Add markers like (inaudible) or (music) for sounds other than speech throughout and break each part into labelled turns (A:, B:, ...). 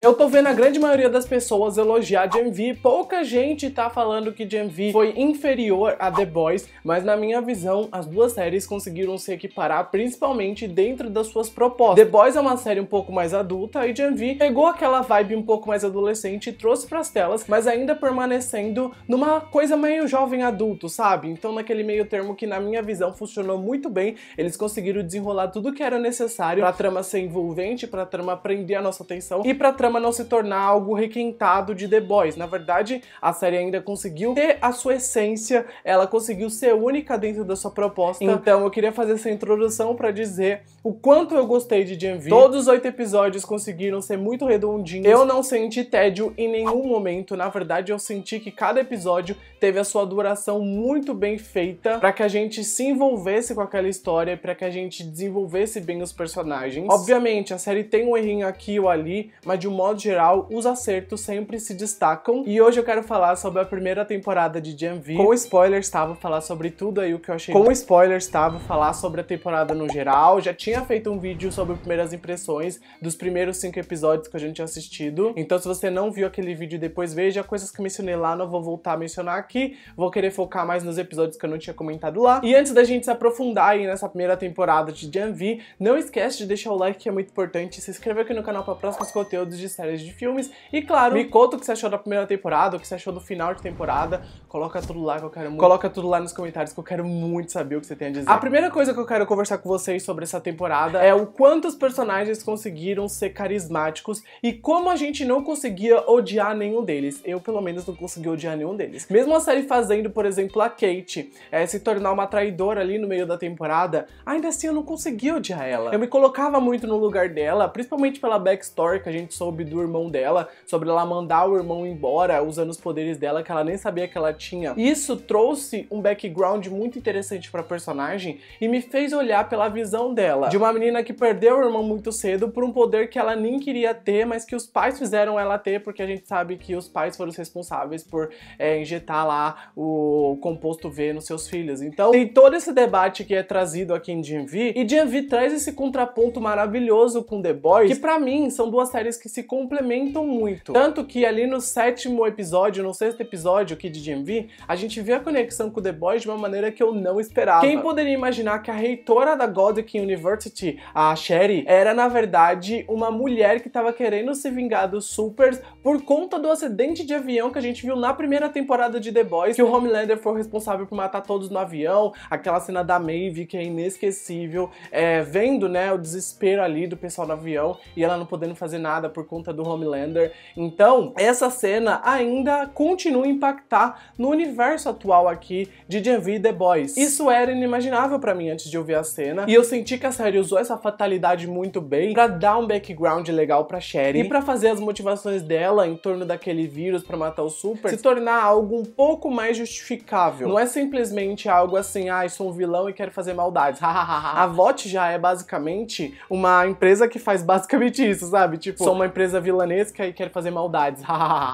A: Eu tô vendo a grande maioria das pessoas elogiar DMV, pouca gente tá falando que DMV foi inferior a The Boys, mas na minha visão, as duas séries conseguiram se equiparar principalmente dentro das suas propostas. The Boys é uma série um pouco mais adulta e DMV pegou aquela vibe um pouco mais adolescente e trouxe pras telas, mas ainda permanecendo numa coisa meio jovem adulto, sabe? Então naquele meio termo que na minha visão funcionou muito bem, eles conseguiram desenrolar tudo que era necessário pra trama ser envolvente, pra trama prender a nossa atenção e pra trama programa não se tornar algo requintado de The Boys. Na verdade, a série ainda conseguiu ter a sua essência, ela conseguiu ser única dentro da sua proposta. Então, eu queria fazer essa introdução para dizer o quanto eu gostei de V. Todos os oito episódios conseguiram ser muito redondinhos. Eu não senti tédio em nenhum momento. Na verdade, eu senti que cada episódio teve a sua duração muito bem feita para que a gente se envolvesse com aquela história, para que a gente desenvolvesse bem os personagens. Obviamente, a série tem um errinho aqui ou ali, mas de um modo geral, os acertos sempre se destacam. E hoje eu quero falar sobre a primeira temporada de V. Com spoilers, tá? Vou falar sobre tudo aí o que eu achei. Com spoilers, tá? Vou falar sobre a temporada no geral. Já tinha feito um vídeo sobre primeiras impressões dos primeiros cinco episódios que a gente tinha assistido. Então, se você não viu aquele vídeo, depois veja coisas que mencionei lá, não vou voltar a mencionar aqui. Vou querer focar mais nos episódios que eu não tinha comentado lá. E antes da gente se aprofundar aí nessa primeira temporada de V, não esquece de deixar o like que é muito importante, se inscrever aqui no canal para próximos conteúdos de de séries de filmes. E claro, me conta o que você achou da primeira temporada, o que você achou do final de temporada. Coloca tudo lá que eu quero muito. Coloca tudo lá nos comentários que eu quero muito saber o que você tem a dizer. A primeira coisa que eu quero conversar com vocês sobre essa temporada é o quanto os personagens conseguiram ser carismáticos e como a gente não conseguia odiar nenhum deles. Eu, pelo menos, não consegui odiar nenhum deles. Mesmo a série fazendo, por exemplo, a Kate é, se tornar uma traidora ali no meio da temporada, ainda assim eu não conseguia odiar ela. Eu me colocava muito no lugar dela, principalmente pela backstory que a gente soube soube do irmão dela, sobre ela mandar o irmão embora usando os poderes dela que ela nem sabia que ela tinha. Isso trouxe um background muito interessante para personagem e me fez olhar pela visão dela, de uma menina que perdeu o irmão muito cedo por um poder que ela nem queria ter, mas que os pais fizeram ela ter, porque a gente sabe que os pais foram os responsáveis por é, injetar lá o composto V nos seus filhos. Então tem todo esse debate que é trazido aqui em V, e V traz esse contraponto maravilhoso com The Boys, que para mim são duas séries que se complementam muito. Tá. Tanto que ali no sétimo episódio, no sexto episódio aqui de DMV, a gente vê a conexão com The Boys de uma maneira que eu não esperava. Quem poderia imaginar que a reitora da Godric University, a Sherry, era na verdade uma mulher que estava querendo se vingar dos Supers por conta do acidente de avião que a gente viu na primeira temporada de The Boys, que o Homelander foi responsável por matar todos no avião, aquela cena da Maeve que é inesquecível, é, vendo né, o desespero ali do pessoal no avião e ela não podendo fazer nada por conta conta do Homelander. Então, essa cena ainda continua a impactar no universo atual aqui de Gen e The Boys. Isso era inimaginável para mim antes de eu ver a cena, e eu senti que a série usou essa fatalidade muito bem para dar um background legal para Sherry e para fazer as motivações dela em torno daquele vírus para matar o Super se tornar algo um pouco mais justificável. Não é simplesmente algo assim, ah, sou um vilão e quero fazer maldades. (laughs) a VOT já é basicamente uma empresa que faz basicamente isso, sabe? Tipo, sou uma empresa natureza vilanesca e quer fazer maldades.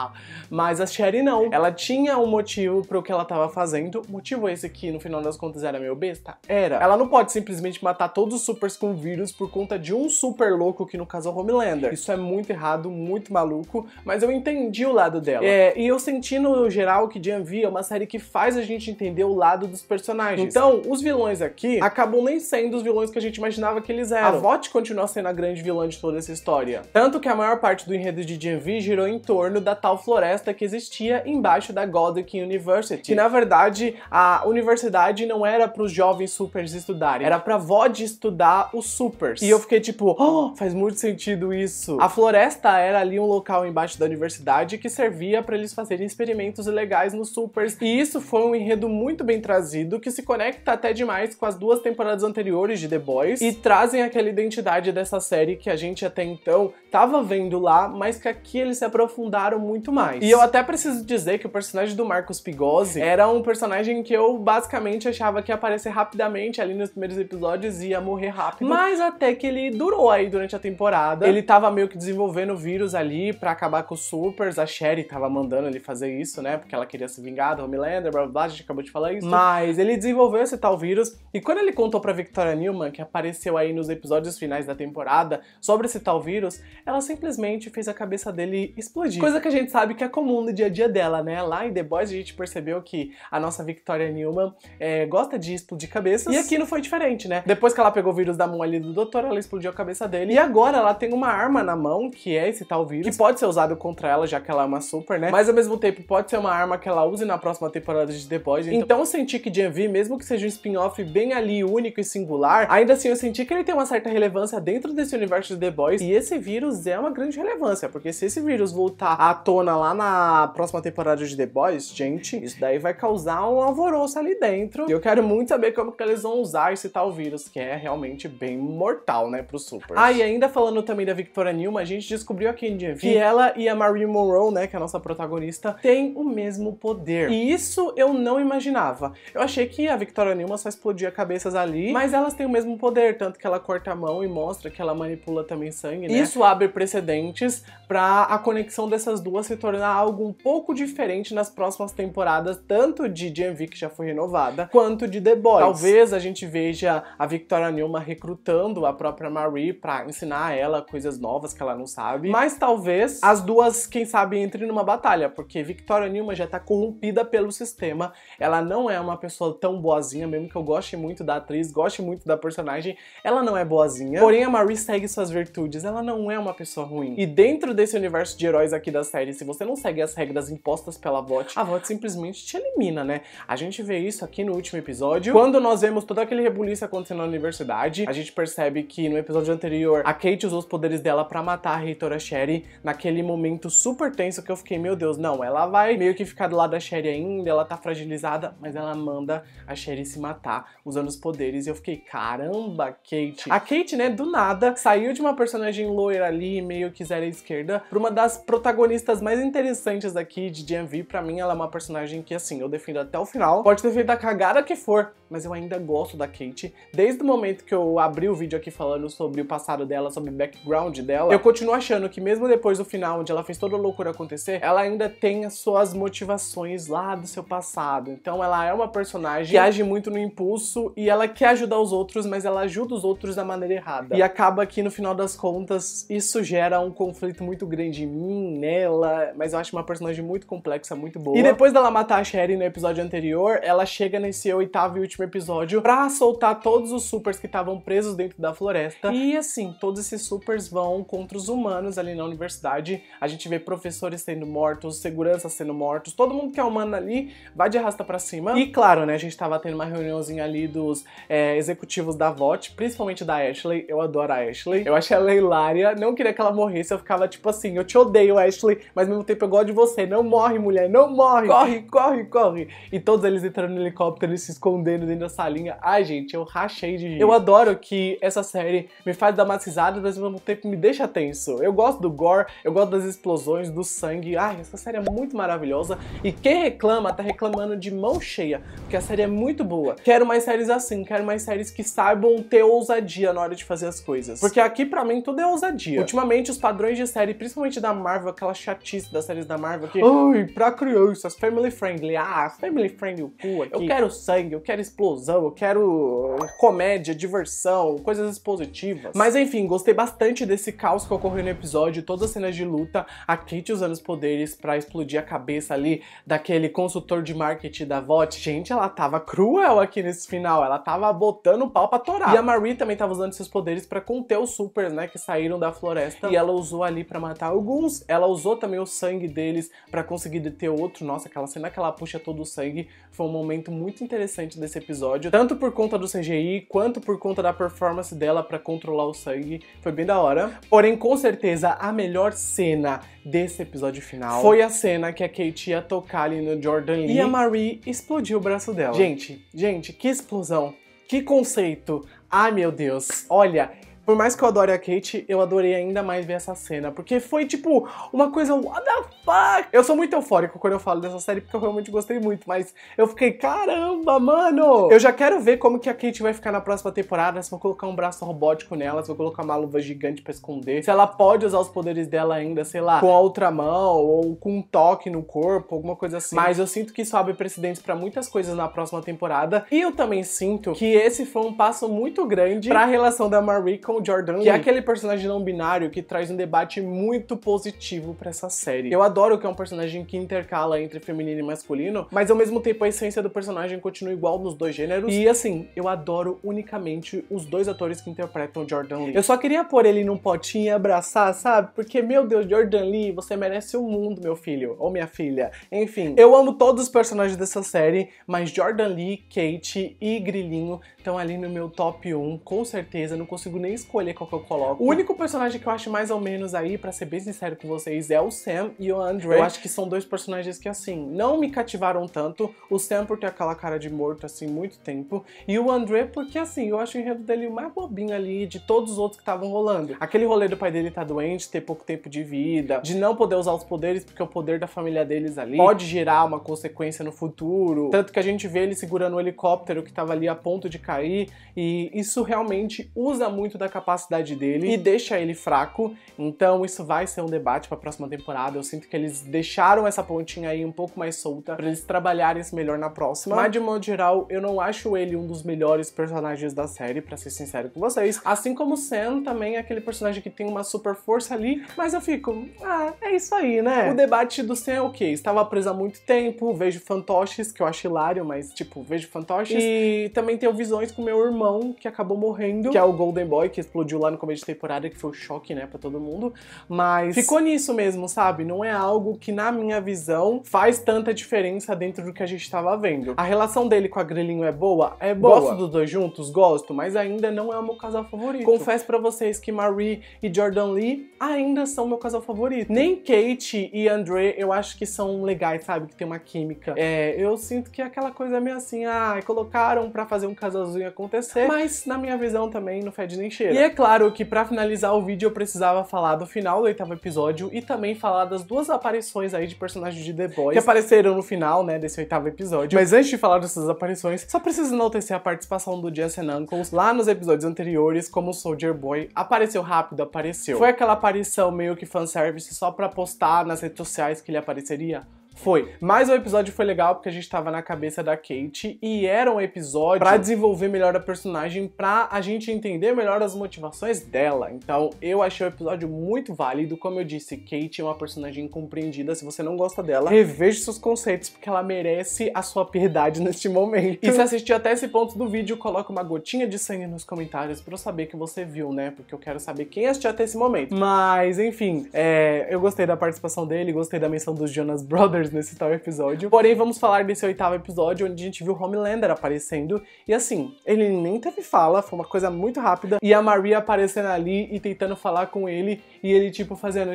A: (laughs) Mas a Sherry não. Ela tinha um motivo para o que ela estava fazendo. Motivo esse que no final das contas era meio besta? Era. Ela não pode simplesmente matar todos os supers com vírus por conta de um super louco que no caso é o Homelander. Isso é muito errado, muito maluco, mas eu entendi o lado dela. É, e eu senti no geral que V é uma série que faz a gente entender o lado dos personagens. Então, os vilões aqui acabam nem sendo os vilões que a gente imaginava que eles eram. A Vought continua sendo a grande vilã de toda essa história. Tanto que a maior parte do enredo de V girou em torno da tal floresta que existia embaixo da Godwick University. Que na verdade a universidade não era para os jovens supers estudarem, era para vó de estudar os supers. E eu fiquei tipo, oh, faz muito sentido isso. A floresta era ali um local embaixo da universidade que servia para eles fazerem experimentos legais nos supers. E isso foi um enredo muito bem trazido que se conecta até demais com as duas temporadas anteriores de The Boys e trazem aquela identidade dessa série que a gente até então tava vendo tendo lá, mas que aqui eles se aprofundaram muito mais. E eu até preciso dizer que o personagem do Marcos Pigosi era um personagem que eu basicamente achava que ia aparecer rapidamente ali nos primeiros episódios e ia morrer rápido. Mas até que ele durou aí durante a temporada. Ele tava meio que desenvolvendo vírus ali para acabar com os supers. A Sherry tava mandando ele fazer isso, né? Porque ela queria se vingar do Homelander, blá blá, blá a gente acabou de falar isso. Mas ele desenvolveu esse tal vírus e quando ele contou pra Victoria Newman, que apareceu aí nos episódios finais da temporada, sobre esse tal vírus, ela simplesmente simplesmente fez a cabeça dele explodir. Coisa que a gente sabe que é comum no dia a dia dela, né? Lá em The Boys a gente percebeu que a nossa Victoria Newman é, gosta de explodir cabeças. E aqui não foi diferente, né? Depois que ela pegou o vírus da mão ali do doutor, ela explodiu a cabeça dele. E agora ela tem uma arma na mão, que é esse tal vírus, que pode ser usado contra ela, já que ela é uma super, né? Mas ao mesmo tempo pode ser uma arma que ela use na próxima temporada de The Boys. Então, então eu senti que DMV, mesmo que seja um spin-off bem ali único e singular, ainda assim eu senti que ele tem uma certa relevância dentro desse universo de The Boys. E esse vírus é uma grande grande relevância, porque se esse vírus voltar à tona lá na próxima temporada de The Boys, gente, isso daí vai causar um alvoroço ali dentro. E eu quero muito saber como que eles vão usar esse tal vírus, que é realmente bem mortal, né, pro Super. Ah, e ainda falando também da Victoria Newman, a gente descobriu aqui em dia que ela e a Marie Monroe, né, que é a nossa protagonista, têm o mesmo poder. E isso eu não imaginava. Eu achei que a Victoria Newman só explodia cabeças ali, mas elas têm o mesmo poder, tanto que ela corta a mão e mostra que ela manipula também sangue, né? Isso abre precedência presentes para a conexão dessas duas se tornar algo um pouco diferente nas próximas temporadas, tanto de GMV, que já foi renovada, quanto de The Boys. Talvez a gente veja a Victoria Newman recrutando a própria Marie para ensinar ela coisas novas que ela não sabe, mas talvez as duas, quem sabe, entrem numa batalha, porque Victoria Newman já tá corrompida pelo sistema, ela não é uma pessoa tão boazinha, mesmo que eu goste muito da atriz, goste muito da personagem, ela não é boazinha, porém a Marie segue suas virtudes, ela não é uma pessoa ruim, ruim. E dentro desse universo de heróis aqui da série, se você não segue as regras impostas pela VOT, a VOT simplesmente te elimina, né? A gente vê isso aqui no último episódio. Quando nós vemos todo aquele rebuliço acontecendo na universidade, a gente percebe que no episódio anterior, a Kate usou os poderes dela para matar a reitora Sherry naquele momento super tenso que eu fiquei, meu Deus, não, ela vai meio que ficar do lado da Sherry ainda, ela tá fragilizada, mas ela manda a Sherry se matar usando os poderes. E eu fiquei, caramba, Kate. A Kate, né, do nada, saiu de uma personagem loira ali, meio quiser à esquerda, para uma das protagonistas mais interessantes aqui de DMV. Pra mim, ela é uma personagem que, assim, eu defendo até o final. Pode ter feito a cagada que for, mas eu ainda gosto da Kate. Desde o momento que eu abri o vídeo aqui falando sobre o passado dela, sobre o background dela, eu continuo achando que mesmo depois do final, onde ela fez toda a loucura acontecer, ela ainda tem as suas motivações lá do seu passado. Então ela é uma personagem que age muito no impulso e ela quer ajudar os outros, mas ela ajuda os outros da maneira errada. E acaba que no final das contas, isso gera um conflito muito grande em mim, nela, mas eu acho uma personagem muito complexa, muito boa. E depois dela matar a Sherry no episódio anterior, ela chega nesse oitavo e último último episódio para soltar todos os supers que estavam presos dentro da floresta. E assim, todos esses supers vão contra os humanos ali na universidade. A gente vê professores sendo mortos, seguranças sendo mortos, todo mundo que é humano ali vai de rasta para cima. E claro, né, a gente tava tendo uma reuniãozinha ali dos é, executivos da VOT, principalmente da Ashley. Eu adoro a Ashley. Eu achei ela hilária. Não queria que ela morresse, eu ficava tipo assim, eu te odeio, Ashley, mas ao mesmo tempo eu gosto de você. Não morre, mulher, não morre. Corre, corre, corre. E todos eles entrando no helicóptero e se escondendo dentro da salinha. Ai, gente, eu rachei de rir. Eu adoro que essa série me faz dar mais risadas, mas ao mesmo tempo me deixa tenso. Eu gosto do gore, eu gosto das explosões, do sangue. Ai, essa série é muito maravilhosa. E quem reclama, tá reclamando de mão cheia, porque a série é muito boa. Quero mais séries assim, quero mais séries que saibam ter ousadia na hora de fazer as coisas. Porque aqui, pra mim, tudo é ousadia. Ultimamente, os padrões de série, principalmente da Marvel, aquela chatice das séries da Marvel, que, ai, pra crianças, family friendly. Ah, family friendly o cu aqui. Eu quero sangue, eu quero explosão explosão, eu quero comédia, diversão, coisas expositivas. Mas enfim, gostei bastante desse caos que ocorreu no episódio, todas as cenas de luta, a Kate usando os poderes para explodir a cabeça ali daquele consultor de marketing da VOT. Gente, ela tava cruel aqui nesse final, ela tava botando o pau pra torar. E a Marie também tava usando seus poderes para conter os supers, né, que saíram da floresta. E ela usou ali para matar alguns, ela usou também o sangue deles para conseguir deter outro. Nossa, aquela cena que ela puxa todo o sangue foi um momento muito interessante desse episódio, tanto por conta do CGI quanto por conta da performance dela para controlar o sangue. Foi bem da hora. Porém, com certeza, a melhor cena desse episódio final foi a cena que a Kate ia tocar ali no Jordan Lee e a Marie explodiu o braço dela. Gente, gente, que explosão! Que conceito! Ai meu Deus! Olha, por mais que eu adore a Kate, eu adorei ainda mais ver essa cena, porque foi tipo uma coisa what the fuck. Eu sou muito eufórico quando eu falo dessa série porque eu realmente gostei muito, mas eu fiquei caramba, mano. Eu já quero ver como que a Kate vai ficar na próxima temporada, se vão colocar um braço robótico nela, se vão colocar uma luva gigante para esconder, se ela pode usar os poderes dela ainda, sei lá, com a outra mão ou com um toque no corpo, alguma coisa assim. Mas eu sinto que isso abre precedentes para muitas coisas na próxima temporada e eu também sinto que esse foi um passo muito grande para a relação da Marie com com o Jordan Lee, que é aquele personagem não binário que traz um debate muito positivo para essa série. Eu adoro que é um personagem que intercala entre feminino e masculino, mas ao mesmo tempo a essência do personagem continua igual nos dois gêneros. E assim, eu adoro unicamente os dois atores que interpretam o Jordan Lee. Eu só queria pôr ele num potinho e abraçar, sabe? Porque, meu Deus, Jordan Lee, você merece o um mundo, meu filho, ou minha filha. Enfim, eu amo todos os personagens dessa série, mas Jordan Lee, Kate e Grilinho estão ali no meu top 1, com certeza. Não consigo nem escolher qual que eu coloco. O único personagem que eu acho mais ou menos aí, para ser bem sincero com vocês, é o Sam e o André. Eu acho que são dois personagens que, assim, não me cativaram tanto. O Sam por ter aquela cara de morto, assim, muito tempo. E o André porque, assim, eu acho o enredo dele mais bobinho ali de todos os outros que estavam rolando. Aquele rolê do pai dele tá doente, ter pouco tempo de vida, de não poder usar os poderes porque o poder da família deles ali pode gerar uma consequência no futuro. Tanto que a gente vê ele segurando o helicóptero que tava ali a ponto de cair. E isso realmente usa muito da capacidade dele e deixa ele fraco. Então isso vai ser um debate para a próxima temporada. Eu sinto que eles deixaram essa pontinha aí um pouco mais solta para eles trabalharem isso melhor na próxima. Mas de modo geral, eu não acho ele um dos melhores personagens da série, para ser sincero com vocês. Assim como Sam também é aquele personagem que tem uma super força ali, mas eu fico, ah, é isso aí, né? O debate do Sam é o quê? Estava preso há muito tempo, vejo fantoches, que eu acho hilário, mas tipo, vejo fantoches. E também tenho visões com meu irmão, que acabou morrendo, que é o Golden Boy, que explodiu lá no começo de temporada, que foi um choque, né, pra todo mundo. Mas ficou nisso mesmo, sabe? Não é algo que, na minha visão, faz tanta diferença dentro do que a gente tava vendo. A relação dele com a Grelinho é boa? É boa. Gosto dos dois juntos? Gosto, mas ainda não é o meu casal favorito. Confesso para vocês que Marie e Jordan Lee ainda são meu casal favorito. Nem Kate e André eu acho que são legais, sabe? Que tem uma química. É, eu sinto que é aquela coisa é meio assim, ah, colocaram para fazer um casalzinho acontecer, mas na minha visão também não fede nem cheiro. E é claro que para finalizar o vídeo eu precisava falar do final do oitavo episódio e também falar das duas aparições aí de personagens de The Boys que apareceram no final, né, desse oitavo episódio. Mas antes de falar dessas aparições, só preciso enaltecer a participação do Jensen Ankles lá nos episódios anteriores, como Soldier Boy. Apareceu rápido, apareceu. Foi aquela aparição meio que fanservice só pra postar nas redes sociais que ele apareceria? Foi. Mas o episódio foi legal porque a gente tava na cabeça da Kate e era um episódio para desenvolver melhor a personagem, pra a gente entender melhor as motivações dela. Então, eu achei o episódio muito válido. Como eu disse, Kate é uma personagem incompreendida. Se você não gosta dela, reveja seus conceitos porque ela merece a sua piedade (laughs) neste momento. E se assistiu até esse ponto do vídeo, coloca uma gotinha de sangue nos comentários para eu saber que você viu, né? Porque eu quero saber quem assistiu até esse momento. Mas, enfim, é, eu gostei da participação dele, gostei da menção dos Jonas Brothers nesse tal episódio. Porém, vamos falar desse oitavo episódio, onde a gente viu Homelander aparecendo. E assim, ele nem teve fala, foi uma coisa muito rápida. E a Maria aparecendo ali e tentando falar com ele. E ele, tipo, fazendo.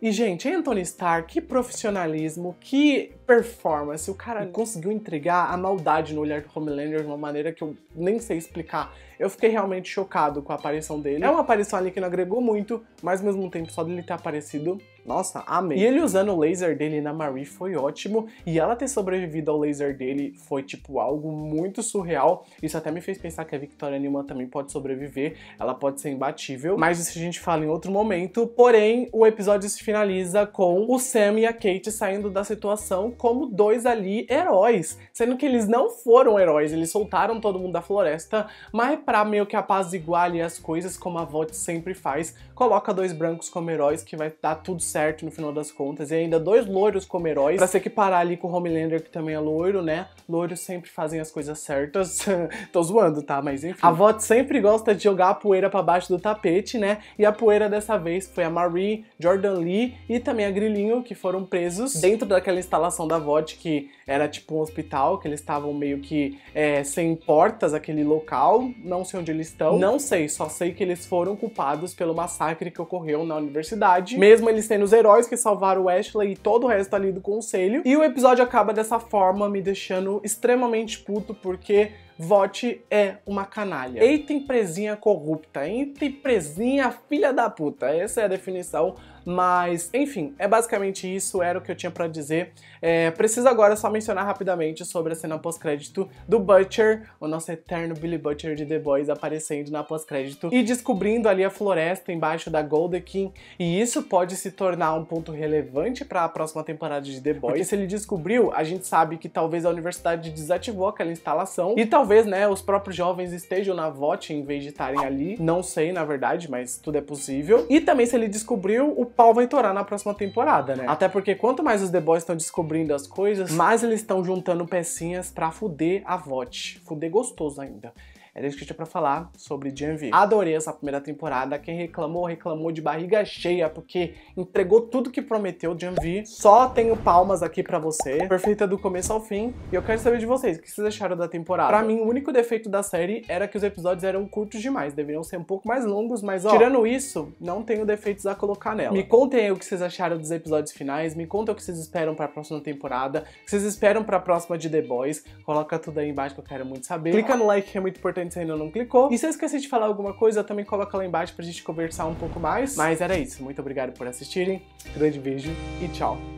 A: E, gente, Anthony Starr, que profissionalismo, que performance. O cara conseguiu entregar a maldade no olhar do Homelander de uma maneira que eu nem sei explicar. Eu fiquei realmente chocado com a aparição dele. É uma aparição ali que não agregou muito, mas ao mesmo tempo só dele ter aparecido, nossa, amei. E ele usando o laser dele na Marie foi ótimo, e ela ter sobrevivido ao laser dele foi tipo algo muito surreal. Isso até me fez pensar que a Victoria Newman também pode sobreviver, ela pode ser imbatível, mas isso a gente fala em outro momento. Porém, o episódio se finaliza com o Sam e a Kate saindo da situação como dois ali heróis, sendo que eles não foram heróis, eles soltaram todo mundo da floresta, mas pra meio que apaziguar ali as coisas, como a VOT sempre faz, coloca dois brancos como heróis, que vai dar tudo certo no final das contas, e ainda dois loiros como heróis, pra se equiparar ali com o Homelander, que também é loiro, né? Loiros sempre fazem as coisas certas. (laughs) Tô zoando, tá? Mas enfim. A VOT sempre gosta de jogar a poeira pra baixo do tapete, né? E a poeira dessa vez foi a Marie, Jordan Lee e também a Grilinho, que foram presos dentro daquela instalação situação da VOD, que era tipo um hospital, que eles estavam meio que é, sem portas, aquele local, não sei onde eles estão. Não sei, só sei que eles foram culpados pelo massacre que ocorreu na universidade. Mesmo eles sendo os heróis que salvaram o Ashley e todo o resto ali do conselho. E o episódio acaba dessa forma, me deixando extremamente puto, porque Vote é uma canalha. Eita empresinha corrupta, eita empresinha filha da puta. Essa é a definição mas, enfim, é basicamente isso, era o que eu tinha para dizer. É, preciso agora só mencionar rapidamente sobre a cena pós-crédito do Butcher, o nosso eterno Billy Butcher de The Boys aparecendo na pós-crédito e descobrindo ali a floresta embaixo da Golden King E isso pode se tornar um ponto relevante para a próxima temporada de The Boys. Porque se ele descobriu, a gente sabe que talvez a universidade desativou aquela instalação e talvez, né, os próprios jovens estejam na VOT em vez de estarem ali. Não sei, na verdade, mas tudo é possível. E também se ele descobriu, o pau vai entorar na próxima temporada, né? Até porque quanto mais os The Boys estão descobrindo as coisas, mais eles estão juntando pecinhas pra fuder a VOT. Fuder gostoso ainda era isso que eu tinha pra falar sobre GMV. Adorei essa primeira temporada. Quem reclamou, reclamou de barriga cheia, porque entregou tudo que prometeu GMV. Só tenho palmas aqui pra você. Perfeita do começo ao fim. E eu quero saber de vocês, o que vocês acharam da temporada? Pra mim, o único defeito da série era que os episódios eram curtos demais. Deveriam ser um pouco mais longos, mas ó, tirando isso, não tenho defeitos a colocar nela. Me contem aí o que vocês acharam dos episódios finais. Me contem o que vocês esperam pra próxima temporada. O que vocês esperam pra próxima de The Boys. Coloca tudo aí embaixo que eu quero muito saber. Clica no like que é muito importante se ainda não clicou. E se eu esqueci de falar alguma coisa, também coloca lá embaixo pra gente conversar um pouco mais. Mas era isso. Muito obrigado por assistirem. Grande beijo e tchau.